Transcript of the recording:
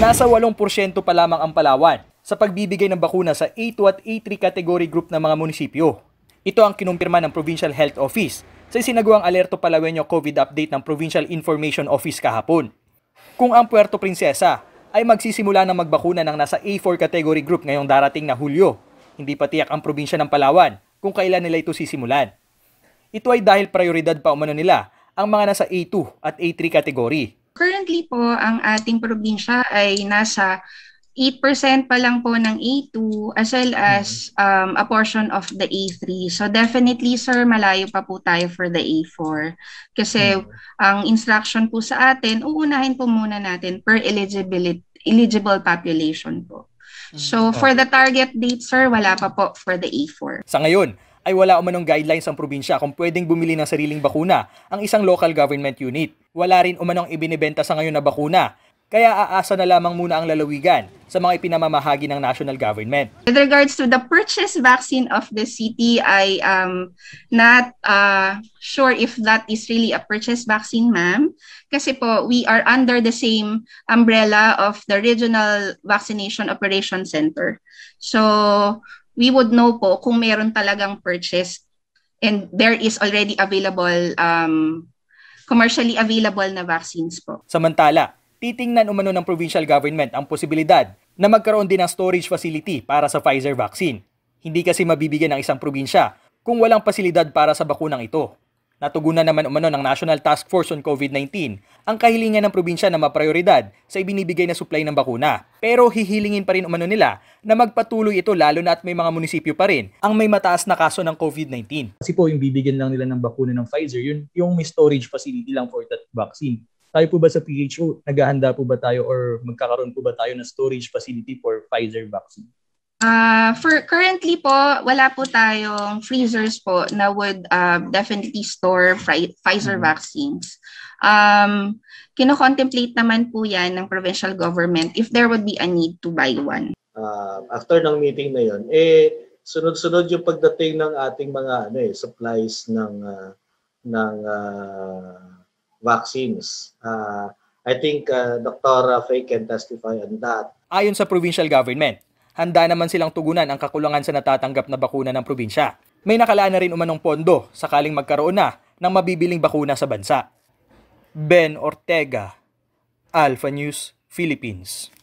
Nasa 8% pa lamang ang Palawan sa pagbibigay ng bakuna sa A2 at A3 category group ng mga munisipyo. Ito ang kinumpirma ng Provincial Health Office sa isinagawang Alerto Palawenyo COVID update ng Provincial Information Office kahapon. Kung ang Puerto Princesa ay magsisimula ng magbakuna ng nasa A4 category group ngayong darating na Hulyo, hindi pa tiyak ang probinsya ng Palawan kung kailan nila ito sisimulan. Ito ay dahil prioridad pa umano nila ang mga nasa A2 at A3 category currently po, ang ating probinsya ay nasa 8% pa lang po ng A2 as well as mm-hmm. um, a portion of the A3. So definitely, sir, malayo pa po tayo for the A4. Kasi mm-hmm. ang instruction po sa atin, uunahin po muna natin per eligibility, eligible population po. So mm-hmm. for the target date, sir, wala pa po for the A4. Sa ngayon, ay wala umanong guidelines ang probinsya kung pwedeng bumili ng sariling bakuna ang isang local government unit. Wala rin umanong ibinibenta sa ngayon na bakuna kaya aasa na lamang muna ang lalawigan sa mga ipinamamahagi ng national government. With regards to the purchase vaccine of the city, I am not uh, sure if that is really a purchase vaccine, ma'am. Kasi po, we are under the same umbrella of the Regional Vaccination Operation Center. So, we would know po kung meron talagang purchase and there is already available um, commercially available na vaccines po. Samantala, titingnan umano ng provincial government ang posibilidad na magkaroon din ng storage facility para sa Pfizer vaccine. Hindi kasi mabibigyan ng isang probinsya kung walang pasilidad para sa bakunang ito. Natugunan naman umano ng National Task Force on COVID-19 ang kahilingan ng probinsya na maprioridad sa ibinibigay na supply ng bakuna. Pero hihilingin pa rin umano nila na magpatuloy ito lalo na at may mga munisipyo pa rin ang may mataas na kaso ng COVID-19. Kasi po yung bibigyan lang nila ng bakuna ng Pfizer, yun yung may storage facility lang for that vaccine. Tayo po ba sa PHO, naghahanda po ba tayo or magkakaroon po ba tayo ng storage facility for Pfizer vaccine? Uh, for currently po, wala po tayong freezers po na would uh, definitely store Pfizer mm. vaccines. Um, kinocontemplate naman po yan ng provincial government if there would be a need to buy one. Uh, after ng meeting na yon, eh, sunod-sunod yung pagdating ng ating mga ano, eh, supplies ng uh, ng uh, vaccines. Uh, I think uh, Dr. Faye can testify on that. Ayon sa provincial government, handa naman silang tugunan ang kakulangan sa natatanggap na bakuna ng probinsya. May nakalaan na rin umanong pondo sakaling magkaroon na ng mabibiling bakuna sa bansa. Ben Ortega, Alpha News, Philippines.